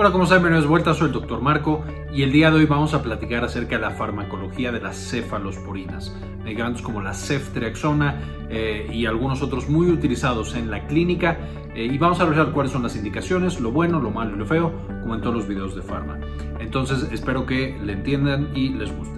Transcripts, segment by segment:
Hola, ¿cómo están? Bienvenidos de vuelta, soy el Dr. Marco y el día de hoy vamos a platicar acerca de la farmacología de las cefalosporinas, medicamentos como la ceftriaxona eh, y algunos otros muy utilizados en la clínica eh, y vamos a revisar cuáles son las indicaciones, lo bueno, lo malo y lo feo, como en todos los videos de farma. Entonces, espero que le entiendan y les guste.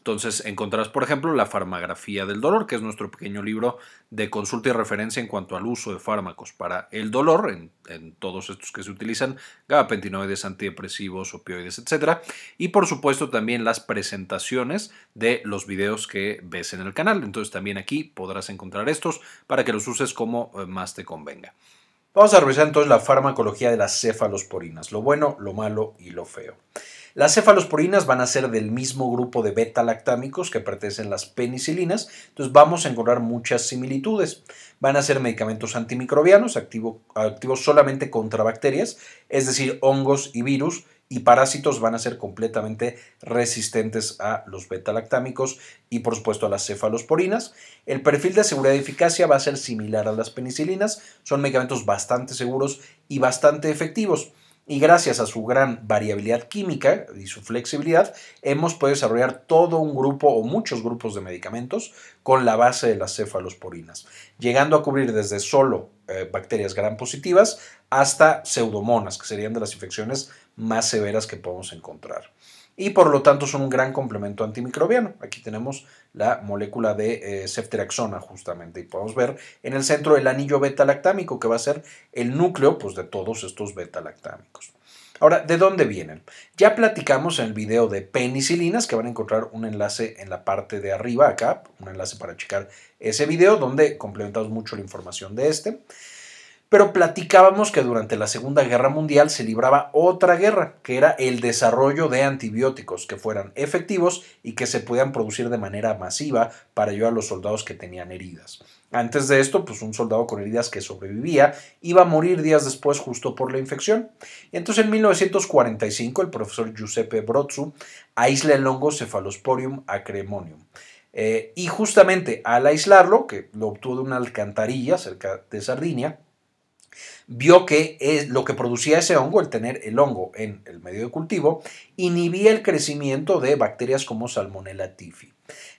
Entonces encontrarás, por ejemplo, la farmagrafía del dolor, que es nuestro pequeño libro de consulta y referencia en cuanto al uso de fármacos para el dolor, en, todos estos que se utilizan, gabapentinoides, antidepresivos, opioides, etc. Y por supuesto también las presentaciones de los videos que ves en el canal. Entonces también aquí podrás encontrar estos para que los uses como eh, más te convenga. Vamos a revisar entonces la farmacología de las cefalosporinas, lo bueno, lo malo y lo feo. Las cefalosporinas van a ser del mismo grupo de beta-lactámicos que pertenecen las penicilinas, entonces vamos a encontrar muchas similitudes. Van a ser medicamentos antimicrobianos, activos solamente contra bacterias, es decir, hongos y virus, y parásitos van a ser completamente resistentes a los beta-lactámicos y por supuesto a las cefalosporinas. El perfil de seguridad y eficacia va a ser similar a las penicilinas, son medicamentos bastante seguros y bastante efectivos y gracias a su gran variabilidad química y su flexibilidad, hemos podido desarrollar todo un grupo o muchos grupos de medicamentos con la base de las cefalosporinas, llegando a cubrir desde solo eh, bacterias gran positivas hasta pseudomonas, que serían de las infecciones más severas que podemos encontrar y por lo tanto son un gran complemento antimicrobiano. Aquí tenemos la molécula de eh, ceftriaxona justamente y podemos ver en el centro el anillo beta-lactámico que va a ser el núcleo pues, de todos estos beta-lactámicos. Ahora, ¿de dónde vienen? Ya platicamos en el video de penicilinas, que van a encontrar un enlace en la parte de arriba acá, un enlace para checar ese video, donde complementamos mucho la información de este pero platicábamos que durante la Segunda Guerra Mundial se libraba otra guerra, que era el desarrollo de antibióticos que fueran efectivos y que se pudieran producir de manera masiva para ayudar a los soldados que tenían heridas. Antes de esto, pues un soldado con heridas que sobrevivía iba a morir días después justo por la infección. entonces en 1945 el profesor Giuseppe Brozzu aísla el hongo Cephalosporium acremonium. Eh, y justamente al aislarlo, que lo obtuvo de una alcantarilla cerca de Sardinia, vio que es lo que producía ese hongo, el tener el hongo en el medio de cultivo, inhibía el crecimiento de bacterias como Salmonella tifi,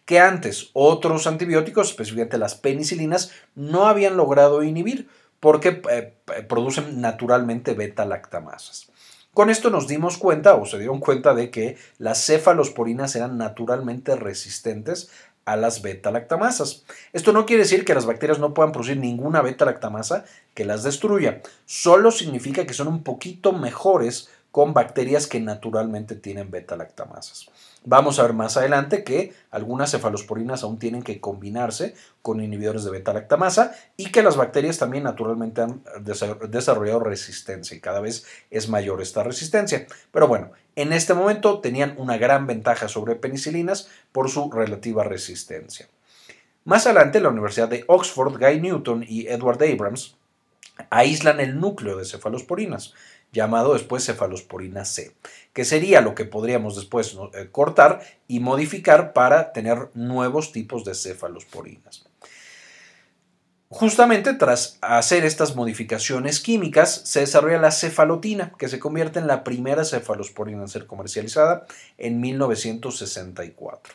que antes otros antibióticos, específicamente las penicilinas, no habían logrado inhibir porque eh, producen naturalmente beta-lactamasas. Con esto nos dimos cuenta o se dieron cuenta de que las cefalosporinas eran naturalmente resistentes a las beta-lactamasas. Esto no quiere decir que las bacterias no puedan producir ninguna beta-lactamasa que las destruya, solo significa que son un poquito mejores con bacterias que naturalmente tienen beta-lactamasas. Vamos a ver más adelante que algunas cefalosporinas aún tienen que combinarse con inhibidores de beta-lactamasa y que las bacterias también naturalmente han desarrollado resistencia y cada vez es mayor esta resistencia. Pero bueno, en este momento tenían una gran ventaja sobre penicilinas por su relativa resistencia. Más adelante, la Universidad de Oxford, Guy Newton y Edward Abrams aíslan el núcleo de cefalosporinas llamado después cefalosporina C, que sería lo que podríamos después eh, cortar y modificar para tener nuevos tipos de cefalosporinas. Justamente tras hacer estas modificaciones químicas, se desarrolla la cefalotina, que se convierte en la primera cefalosporina en ser comercializada en 1964.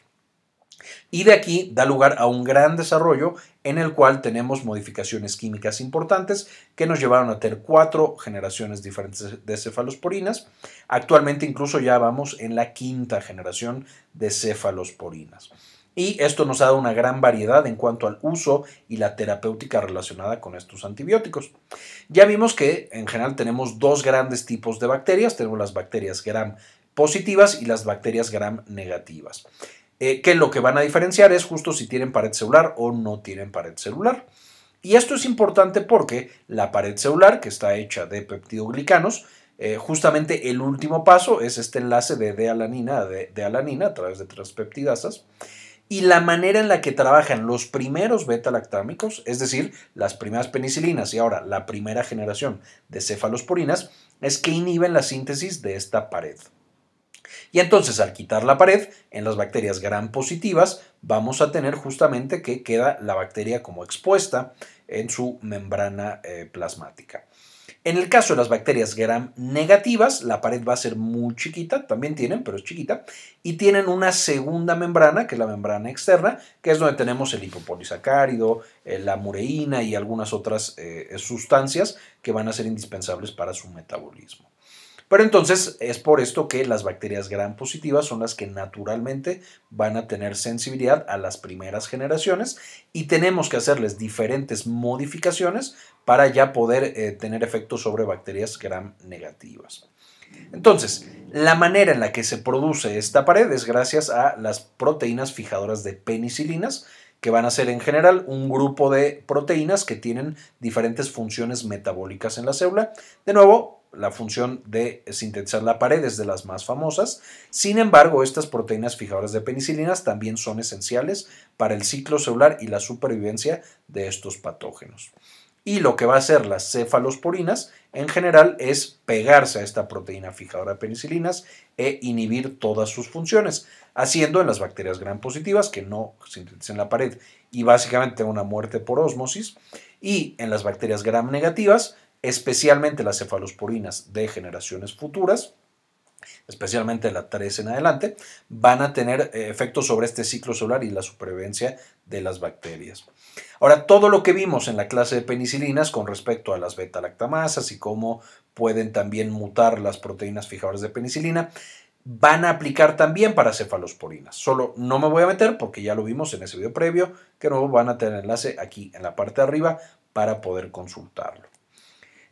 Y de aquí da lugar a un gran desarrollo en el cual tenemos modificaciones químicas importantes que nos llevaron a tener cuatro generaciones diferentes de cefalosporinas. Actualmente incluso ya vamos en la quinta generación de cefalosporinas. Y esto nos ha dado una gran variedad en cuanto al uso y la terapéutica relacionada con estos antibióticos. Ya vimos que en general tenemos dos grandes tipos de bacterias. Tenemos las bacterias gram positivas y las bacterias gram negativas. Eh, que lo que van a diferenciar es justo si tienen pared celular o no tienen pared celular. Y esto es importante porque la pared celular, que está hecha de peptidoglicanos, eh, justamente el último paso es este enlace de D-alanina a D-alanina a través de transpeptidasas. Y la manera en la que trabajan los primeros beta-lactámicos, es decir, las primeras penicilinas y ahora la primera generación de cefalosporinas, es que inhiben la síntesis de esta pared. Y entonces al quitar la pared, en las bacterias gram positivas, vamos a tener justamente que queda la bacteria como expuesta en su membrana eh, plasmática. En el caso de las bacterias gram negativas, la pared va a ser muy chiquita, también tienen, pero es chiquita, y tienen una segunda membrana, que es la membrana externa, que es donde tenemos el hipopolisacárido, eh, la mureína y algunas otras eh, sustancias que van a ser indispensables para su metabolismo. Pero entonces es por esto que las bacterias gram positivas son las que naturalmente van a tener sensibilidad a las primeras generaciones y tenemos que hacerles diferentes modificaciones para ya poder eh, tener efectos sobre bacterias gram negativas. Entonces, la manera en la que se produce esta pared es gracias a las proteínas fijadoras de penicilinas, que van a ser en general un grupo de proteínas que tienen diferentes funciones metabólicas en la célula. De nuevo, la función de sintetizar la pared es de las más famosas. Sin embargo, estas proteínas fijadoras de penicilinas también son esenciales para el ciclo celular y la supervivencia de estos patógenos. Y lo que va a hacer las cefalosporinas en general es pegarse a esta proteína fijadora de penicilinas e inhibir todas sus funciones, haciendo en las bacterias gram positivas que no sintetizan la pared y básicamente una muerte por osmosis, y en las bacterias gram negativas especialmente las cefalosporinas de generaciones futuras, especialmente la 3 en adelante, van a tener eh, efectos sobre este ciclo solar y la supervivencia de las bacterias. Ahora, todo lo que vimos en la clase de penicilinas con respecto a las beta-lactamasas y cómo pueden también mutar las proteínas fijadoras de penicilina, van a aplicar también para cefalosporinas. Solo no me voy a meter porque ya lo vimos en ese video previo, que no van a tener enlace aquí en la parte de arriba para poder consultarlo.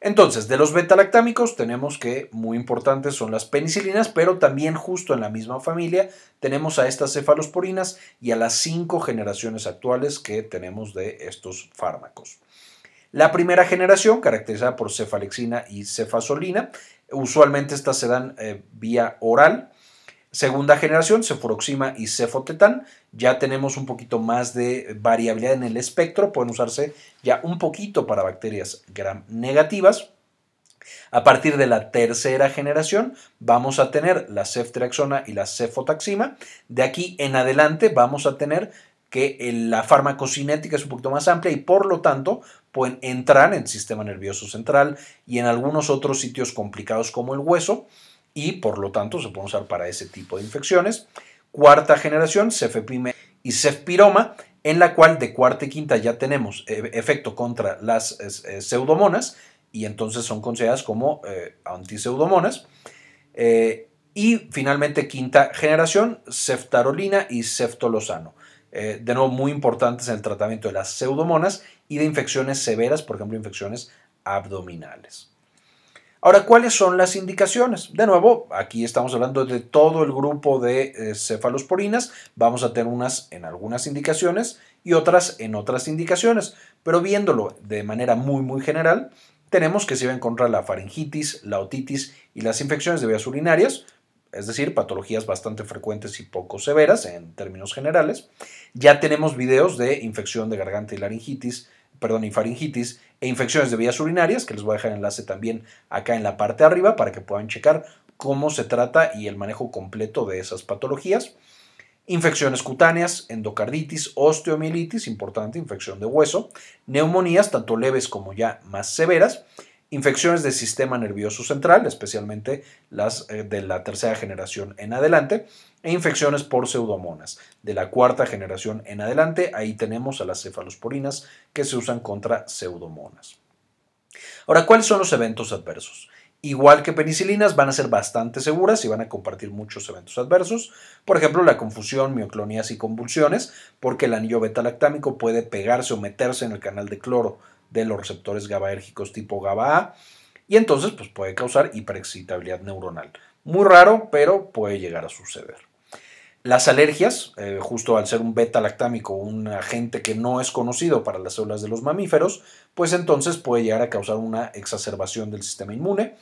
Entonces, de los betalactámicos tenemos que muy importantes son las penicilinas, pero también justo en la misma familia tenemos a estas cefalosporinas y a las cinco generaciones actuales que tenemos de estos fármacos. La primera generación, caracterizada por cefalexina y cefasolina, usualmente estas se dan eh, vía oral Segunda generación, cefuroxima y cefotetán, ya tenemos un poquito más de variabilidad en el espectro, pueden usarse ya un poquito para bacterias gram negativas. A partir de la tercera generación vamos a tener la ceftriaxona y la cefotaxima. De aquí en adelante vamos a tener que eh, la farmacocinética es un poquito más amplia y por lo tanto pueden entrar en el sistema nervioso central y en algunos otros sitios complicados como el hueso y por lo tanto se pueden usar para ese tipo de infecciones. Cuarta generación, cefepime y cefpiroma, en la cual de cuarta y quinta ya tenemos eh, efecto contra las eh, pseudomonas y entonces son consideradas como eh, antiseudomonas. y finalmente quinta generación, ceftarolina y ceftolosano. de nuevo, muy importantes en el tratamiento de las pseudomonas y de infecciones severas, por ejemplo, infecciones abdominales. Ahora, ¿cuáles son las indicaciones? De nuevo, aquí estamos hablando de todo el grupo de eh, cefalosporinas. Vamos a tener unas en algunas indicaciones y otras en otras indicaciones. Pero viéndolo de manera muy, muy general, tenemos que se a contra la faringitis, la otitis y las infecciones de vías urinarias, es decir, patologías bastante frecuentes y poco severas en términos generales. Ya tenemos videos de infección de garganta y laringitis, perdón, y faringitis, e infecciones de vías urinarias, que les voy a dejar el enlace también acá en la parte de arriba para que puedan checar cómo se trata y el manejo completo de esas patologías. Infecciones cutáneas, endocarditis, osteomielitis, importante, infección de hueso, neumonías, tanto leves como ya más severas, infecciones del sistema nervioso central, especialmente las eh, de la tercera generación en adelante, e infecciones por pseudomonas. De la cuarta generación en adelante, ahí tenemos a las cefalosporinas que se usan contra pseudomonas. Ahora, ¿cuáles son los eventos adversos? Igual que penicilinas, van a ser bastante seguras y van a compartir muchos eventos adversos. Por ejemplo, la confusión, mioclonías y convulsiones, porque el anillo beta-lactámico puede pegarse o meterse en el canal de cloro de los receptores GABAérgicos tipo GABA y entonces pues, puede causar hiperexcitabilidad neuronal. Muy raro, pero puede llegar a suceder. Las alergias, eh, justo al ser un beta lactámico, un agente que no es conocido para las células de los mamíferos, pues entonces puede llegar a causar una exacerbación del sistema inmune,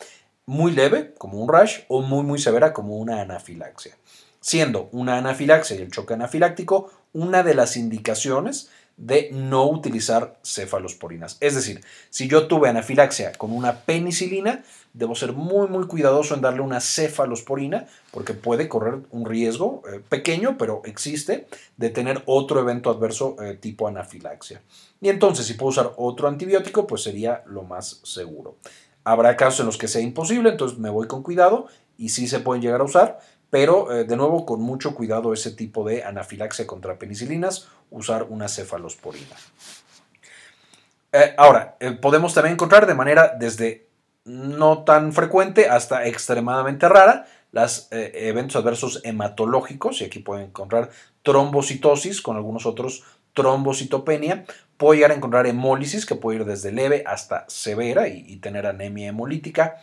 muy leve, como un rash, o muy muy severa, como una anafilaxia. Siendo una anafilaxia y el choque anafiláctico una de las indicaciones de no utilizar cefalosporinas. Es decir, si yo tuve anafilaxia con una penicilina, debo ser muy muy cuidadoso en darle una cefalosporina porque puede correr un riesgo eh, pequeño, pero existe, de tener otro evento adverso eh, tipo anafilaxia. Y entonces, si puedo usar otro antibiótico, pues sería lo más seguro. Habrá casos en los que sea imposible, entonces me voy con cuidado y sí se pueden llegar a usar, pero eh, de nuevo con mucho cuidado ese tipo de anafilaxia contra penicilinas, usar una cefalosporina. Eh, ahora, eh, podemos también encontrar de manera desde no tan frecuente hasta extremadamente rara los eventos adversos hematológicos, y aquí pueden encontrar trombocitosis con algunos otros trombocitopenia, Puede llegar a encontrar hemólisis que puede ir desde leve hasta severa y tener anemia hemolítica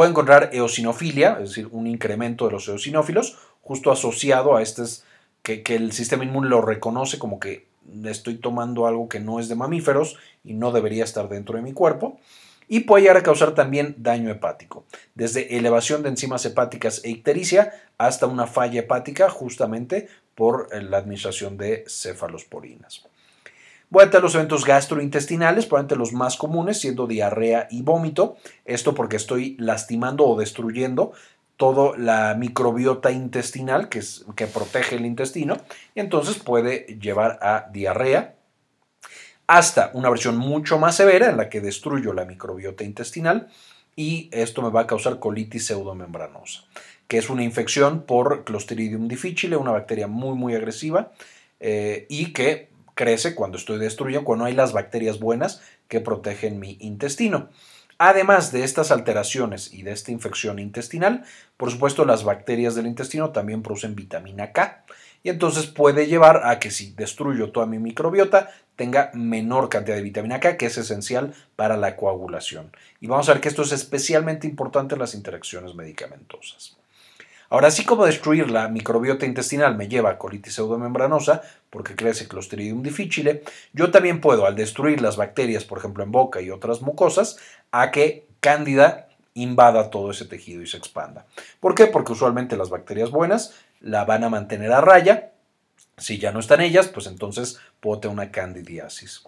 puede encontrar eosinofilia, es decir, un incremento de los eosinófilos, justo asociado a este que, que el sistema inmune lo reconoce como que estoy tomando algo que no es de mamíferos y no debería estar dentro de mi cuerpo. Y puede llegar a causar también daño hepático, desde elevación de enzimas hepáticas e ictericia hasta una falla hepática justamente por eh, la administración de cefalosporinas. Voy a los eventos gastrointestinales, probablemente los más comunes, siendo diarrea y vómito. Esto porque estoy lastimando o destruyendo toda la microbiota intestinal que, protege el intestino. Y entonces puede llevar a diarrea, hasta una versión mucho más severa en la que destruyo la microbiota intestinal y esto me va a causar colitis pseudomembranosa, que es una infección por Clostridium difficile, una bacteria muy muy agresiva eh, y que crece cuando estoy destruyendo, cuando hay las bacterias buenas que protegen mi intestino. Además de estas alteraciones y de esta infección intestinal, por supuesto las bacterias del intestino también producen vitamina K y entonces puede llevar a que si destruyo toda mi microbiota tenga menor cantidad de vitamina K que es esencial para la coagulación. Y vamos a ver que esto es especialmente importante en las interacciones medicamentosas. Ahora, así como destruir la microbiota intestinal me lleva a colitis pseudomembranosa, porque crece Clostridium difficile, yo también puedo, al destruir las bacterias, por ejemplo, en boca y otras mucosas, a que Cándida invada todo ese tejido y se expanda. ¿Por qué? Porque usualmente las bacterias buenas la van a mantener a raya. Si ya no están ellas, pues entonces pote tener una candidiasis.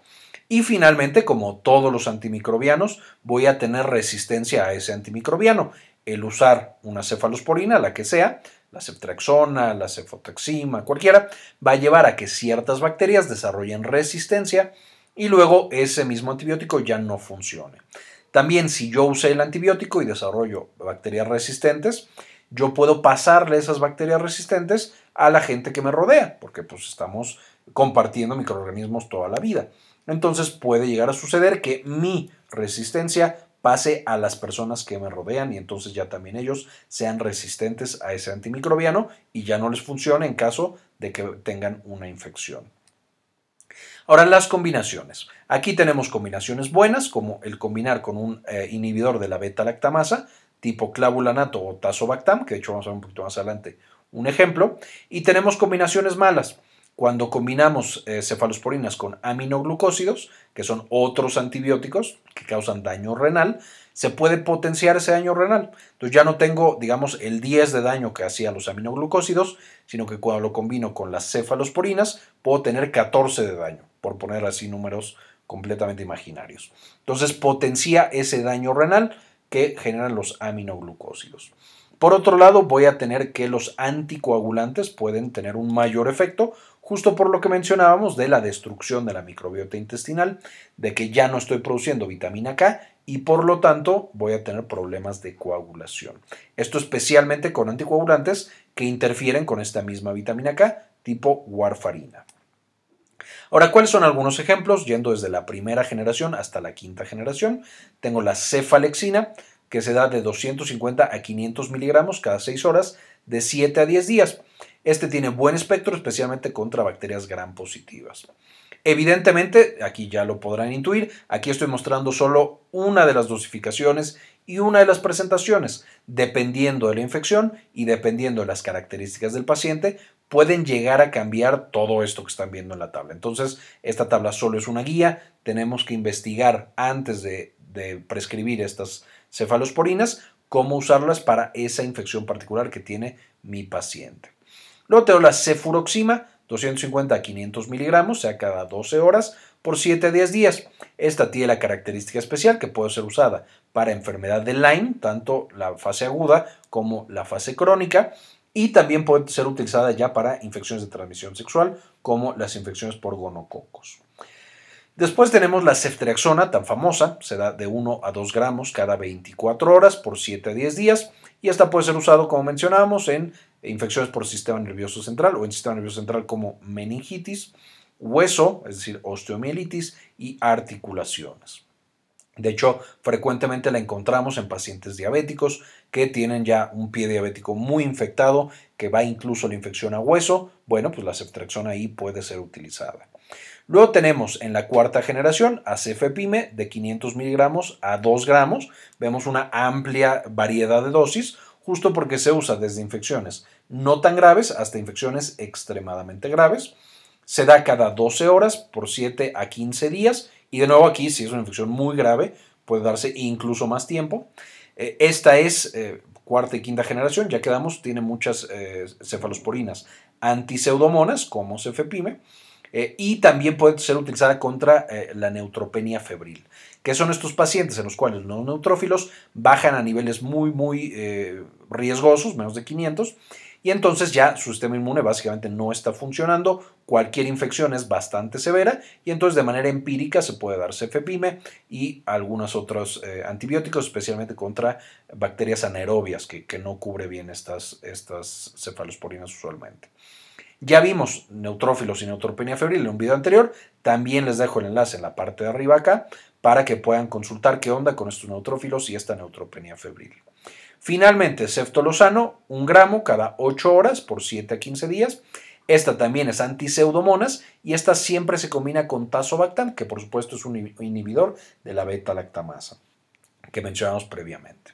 Y finalmente, como todos los antimicrobianos, voy a tener resistencia a ese antimicrobiano el usar una cefalosporina, la que sea, la ceftraxona, la cefotaxima, cualquiera, va a llevar a que ciertas bacterias desarrollen resistencia y luego ese mismo antibiótico ya no funcione. También si yo usé el antibiótico y desarrollo bacterias resistentes, yo puedo pasarle esas bacterias resistentes a la gente que me rodea, porque pues estamos compartiendo microorganismos toda la vida. Entonces puede llegar a suceder que mi resistencia pase a las personas que me rodean y entonces ya también ellos sean resistentes a ese antimicrobiano y ya no les funcione en caso de que tengan una infección. Ahora las combinaciones. Aquí tenemos combinaciones buenas como el combinar con un eh, inhibidor de la beta-lactamasa tipo clavulanato o tazobactam, que de hecho vamos a ver un poquito más adelante un ejemplo, y tenemos combinaciones malas. Cuando combinamos eh, cefalosporinas con aminoglucósidos, que son otros antibióticos que causan daño renal, se puede potenciar ese daño renal. Entonces ya no tengo, digamos, el 10 de daño que hacía los aminoglucósidos, sino que cuando lo combino con las cefalosporinas, puedo tener 14 de daño, por poner así números completamente imaginarios. Entonces potencia ese daño renal que generan los aminoglucósidos. Por otro lado, voy a tener que los anticoagulantes pueden tener un mayor efecto justo por lo que mencionábamos de la destrucción de la microbiota intestinal, de que ya no estoy produciendo vitamina K y por lo tanto voy a tener problemas de coagulación. Esto especialmente con anticoagulantes que interfieren con esta misma vitamina K tipo warfarina. Ahora, ¿cuáles son algunos ejemplos? Yendo desde la primera generación hasta la quinta generación, tengo la cefalexina, que se da de 250 a 500 miligramos cada 6 horas, de 7 a 10 días. Este tiene buen espectro, especialmente contra bacterias gram positivas. Evidentemente, aquí ya lo podrán intuir, aquí estoy mostrando solo una de las dosificaciones y una de las presentaciones. Dependiendo de la infección y dependiendo de las características del paciente, pueden llegar a cambiar todo esto que están viendo en la tabla. Entonces, esta tabla solo es una guía, tenemos que investigar antes de, de prescribir estas cefalosporinas cómo usarlas para esa infección particular que tiene mi paciente. Luego tenemos la cefuroxima, 250 a 500 miligramos, sea cada 12 horas, por 7 a 10 días. Esta tiene la característica especial que puede ser usada para enfermedad de Lyme, tanto la fase aguda como la fase crónica, y también puede ser utilizada ya para infecciones de transmisión sexual, como las infecciones por gonococos. Después tenemos la ceftriaxona, tan famosa, se da de 1 a 2 gramos cada 24 horas por 7 a 10 días y esta puede ser usado, como mencionábamos, en infecciones por sistema nervioso central o en sistema nervioso central como meningitis, hueso, es decir, osteomielitis y articulaciones. De hecho, frecuentemente la encontramos en pacientes diabéticos que tienen ya un pie diabético muy infectado, que va incluso la infección a hueso. Bueno, pues la ceftriaxona ahí puede ser utilizada. Luego tenemos en la cuarta generación a de 500 miligramos a 2 gramos. Vemos una amplia variedad de dosis justo porque se usa desde infecciones no tan graves hasta infecciones extremadamente graves. Se da cada 12 horas por 7 a 15 días y de nuevo aquí si es una infección muy grave puede darse incluso más tiempo. Eh, esta es eh, cuarta y quinta generación, ya quedamos, tiene muchas eh, cefalosporinas antiseudomonas como cefepime eh, y también puede ser utilizada contra eh, la neutropenia febril, que son estos pacientes en los cuales los neutrófilos bajan a niveles muy, muy eh, riesgosos, menos de 500, y entonces ya su sistema inmune básicamente no está funcionando, cualquier infección es bastante severa y entonces de manera empírica se puede dar cefepime y algunos otros antibióticos, especialmente contra bacterias anaerobias que, que no cubre bien estas, estas cefalosporinas usualmente. Ya vimos neutrófilos y neutropenia febril en un video anterior. También les dejo el enlace en la parte de arriba acá para que puedan consultar qué onda con estos neutrófilos y esta neutropenia febril. Finalmente, ceftolosano, un gramo cada 8 horas por 7 a 15 días. Esta también es antiseudomonas y esta siempre se combina con tazobactam, que por supuesto es un inhibidor de la beta-lactamasa que mencionamos previamente.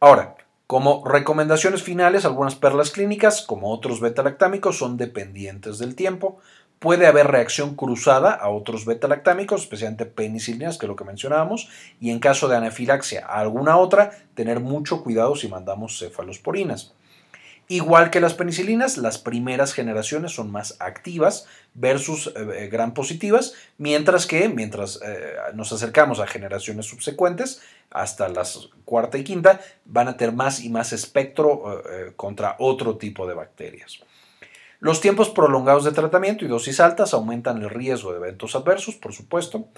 Ahora, como recomendaciones finales, algunas perlas clínicas, como otros beta-lactámicos, son dependientes del tiempo. Puede haber reacción cruzada a otros beta-lactámicos, especialmente penicilinas, que es lo que mencionábamos, y en caso de anafilaxia a alguna otra, tener mucho cuidado si mandamos cefalosporinas. Igual que las penicilinas, las primeras generaciones son más activas versus eh, eh, gran positivas, mientras que mientras eh, nos acercamos a generaciones subsecuentes, hasta las cuarta y quinta, van a tener más y más espectro contra otro tipo de bacterias. Los tiempos prolongados de tratamiento y dosis altas aumentan el riesgo de eventos adversos, por supuesto.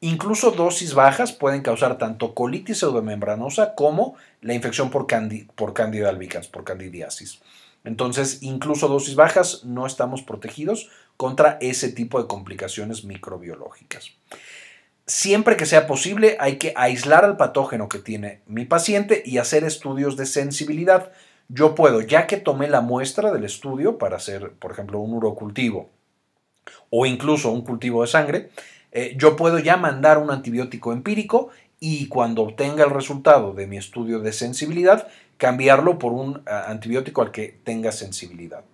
Incluso dosis bajas pueden causar tanto colitis pseudomembranosa como la infección por, candida, por albicans, por candidiasis. Entonces, incluso dosis bajas no estamos protegidos contra ese tipo de complicaciones microbiológicas. Siempre que sea posible, hay que aislar al patógeno que tiene mi paciente y hacer estudios de sensibilidad. Yo puedo, ya que tomé la muestra del estudio para hacer, por ejemplo, un urocultivo o incluso un cultivo de sangre, eh, yo puedo ya mandar un antibiótico empírico y cuando obtenga el resultado de mi estudio de sensibilidad, cambiarlo por un eh, antibiótico al que tenga sensibilidad.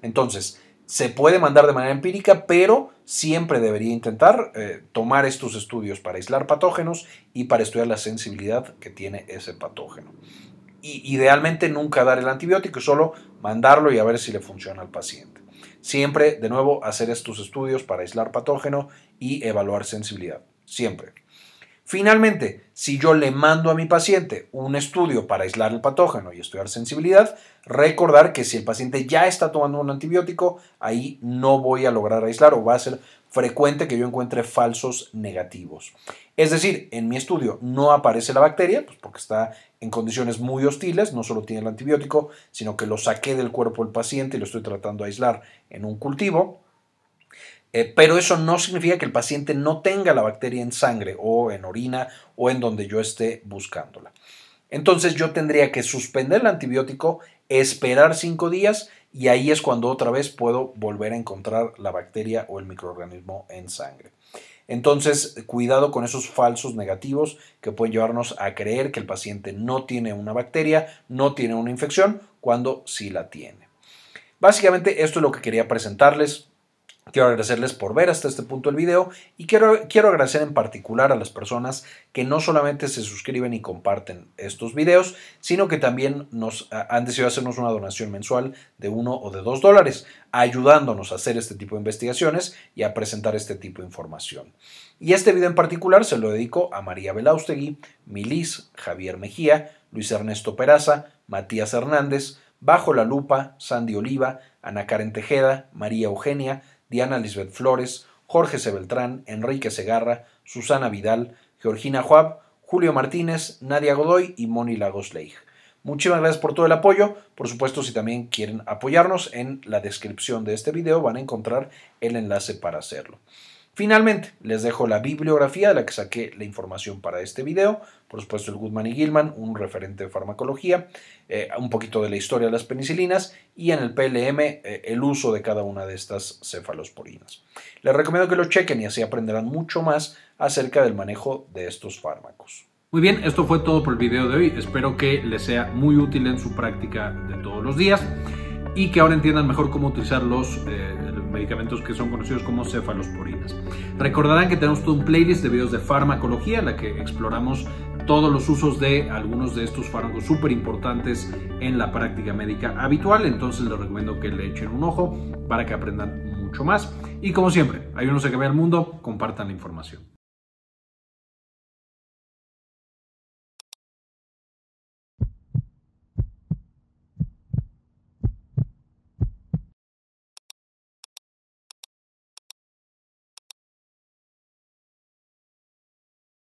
Entonces, se puede mandar de manera empírica, pero siempre debería intentar eh, tomar estos estudios para aislar patógenos y para estudiar la sensibilidad que tiene ese patógeno. idealmente nunca dar el antibiótico, solo mandarlo y a ver si le funciona al paciente. Siempre, de nuevo, hacer estos estudios para aislar patógeno y evaluar sensibilidad, siempre. Finalmente, si yo le mando a mi paciente un estudio para aislar el patógeno y estudiar sensibilidad, recordar que si el paciente ya está tomando un antibiótico, ahí no voy a lograr aislar o va a ser frecuente que yo encuentre falsos negativos. Es decir, en mi estudio no aparece la bacteria, pues, porque está en condiciones muy hostiles, no solo tiene el antibiótico, sino que lo saqué del cuerpo del paciente y lo estoy tratando de aislar en un cultivo eh, pero eso no significa que el paciente no tenga la bacteria en sangre o en orina o en donde yo esté buscándola. Entonces yo tendría que suspender el antibiótico, esperar cinco días y ahí es cuando otra vez puedo volver a encontrar la bacteria o el microorganismo en sangre. Entonces, cuidado con esos falsos negativos que pueden llevarnos a creer que el paciente no tiene una bacteria, no tiene una infección, cuando sí la tiene. Básicamente, esto es lo que quería presentarles Quiero agradecerles por ver hasta este punto el video y quiero, agradecer en particular a las personas que no solamente se suscriben y comparten estos videos, sino que también nos han decidido hacernos una donación mensual de uno o de dos dólares, ayudándonos a hacer este tipo de investigaciones y a presentar este tipo de información. Y este video en particular se lo dedico a María Belaustegui, Milis, Javier Mejía, Luis Ernesto Peraza, Matías Hernández, Bajo la Lupa, Sandy Oliva, Ana Karen Tejeda, María Eugenia, Diana Lisbeth Flores, Jorge Sebeltrán, Enrique Segarra, Susana Vidal, Georgina Juab, Julio Martínez, Nadia Godoy y Moni Lagos Leigh. Muchísimas gracias por todo el apoyo. Por supuesto, si también quieren apoyarnos, en la descripción de este video van a encontrar el enlace para hacerlo. Finalmente, les dejo la bibliografía de la que saqué la información para este video, por supuesto el Goodman y Gilman, un referente de farmacología, eh, un poquito de la historia de las penicilinas y en el PLM eh, el uso de cada una de estas cefalosporinas. Les recomiendo que lo chequen y así aprenderán mucho más acerca del manejo de estos fármacos. Muy bien, esto fue todo por el video de hoy. Espero que les sea muy útil en su práctica de todos los días y que ahora entiendan mejor cómo utilizar los... Eh, medicamentos que son conocidos como cefalosporinas. Recordarán que tenemos todo un playlist de videos de farmacología en la que exploramos todos los usos de algunos de estos fármacos súper importantes en la práctica médica habitual, entonces les recomiendo que le echen un ojo para que aprendan mucho más. Y como siempre, ayúdenos a vea el mundo, compartan la información.